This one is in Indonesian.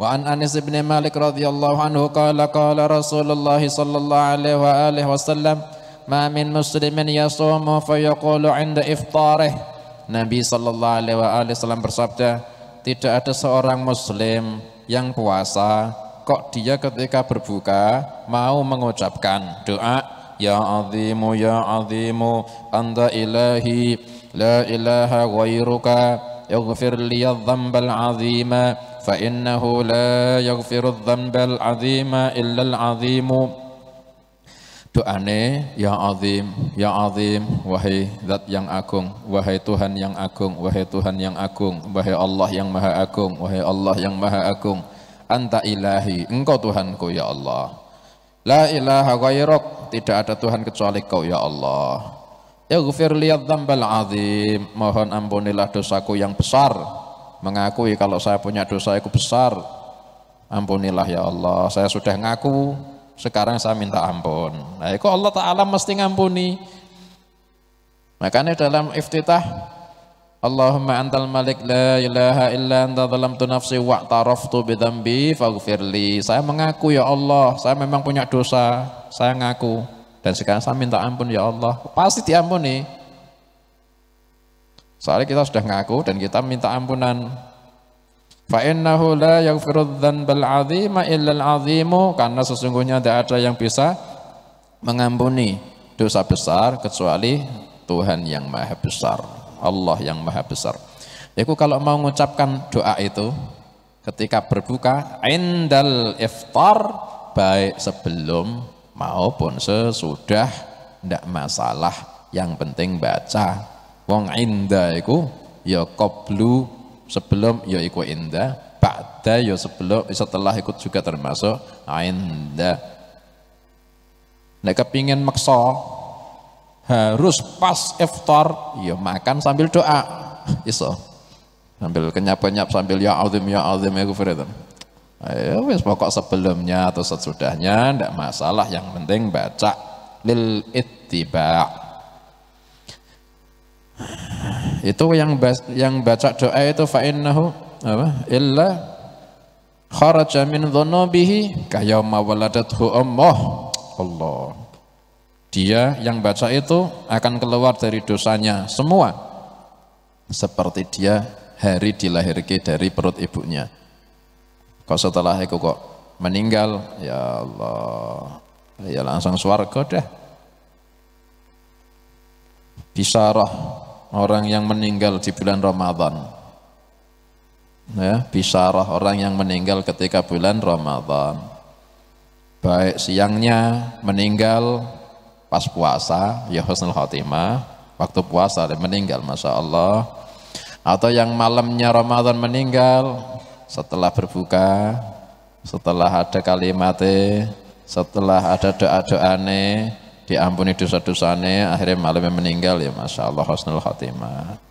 وعن أنس بن مالك رضي الله عنه قال قال رسول الله صلى الله عليه وآله وسلم ما من مسلم يصوم فيقول عند إفطاره Nabi Shallallahu Alaihi Wasallam bersabda, tidak ada seorang Muslim yang puasa kok dia ketika berbuka mau mengucapkan doa Ya azimu ya azimu anta ilahi la ilaha ghairuka yaghfir liyadh-dhanbal azima فإنه لا يغفر الذنب العظيم إلا العظيم Doane ya azim, ya azim, wahai zat yang agung, wahai Tuhan yang agung, wahai Tuhan yang agung, wahai Allah yang maha agung, wahai Allah yang maha agung. Anta ilahi, engkau Tuhanku ya Allah. La ilaha ghairok, tidak ada Tuhan kecuali kau ya Allah. Ighfir liyadzambal azim, mohon ampunilah dosaku yang besar, mengakui kalau saya punya dosa itu besar. Ampunilah ya Allah, saya sudah ngaku, sekarang saya minta ampun. Nah, itu Allah Ta'ala mesti ngampuni. Makanya dalam iftitah, Allahumma antal malik la ilaha illa anta dalam tu nafsi wa taraftu bidambi faghfirli. Saya mengaku ya Allah, saya memang punya dosa, saya ngaku. Dan sekarang saya minta ampun ya Allah, pasti diampuni. Soalnya kita sudah ngaku dan kita minta ampunan. Fa innahu la yaghfiru dzanbal adzima illa al karena sesungguhnya tidak ada yang bisa mengampuni dosa besar kecuali Tuhan yang maha besar, Allah yang maha besar. Yaitu kalau mau mengucapkan doa itu ketika berbuka indal iftar baik sebelum maupun sesudah tidak masalah yang penting baca wong inda iku ya qablu sebelum ya iku inda ba'da ya sebelum setelah ikut juga termasuk inda nek kepingin maksa harus pas iftar ya makan sambil doa iso sambil kenyap-kenyap sambil ya azim ya azim ya gufridan Ayo wis pokok sebelumnya atau sesudahnya ndak masalah yang penting baca lil ittiba itu yang yang baca doa itu fa innahu apa illa kharaja min dhunubihi kayama waladathu ummuh Allah dia yang baca itu akan keluar dari dosanya semua seperti dia hari dilahirkan dari perut ibunya kok setelah itu kok meninggal ya Allah ya langsung suarga dah roh orang yang meninggal di bulan Ramadan. Ya, bisarah orang yang meninggal ketika bulan Ramadan. Baik siangnya meninggal pas puasa, ya husnul khotimah, waktu puasa dia meninggal Masya Allah. Atau yang malamnya Ramadan meninggal setelah berbuka, setelah ada kalimatnya, setelah ada doa-doane, diampuni dosa-dosanya akhirnya malamnya meninggal ya Masya Allah Husnul Khotimah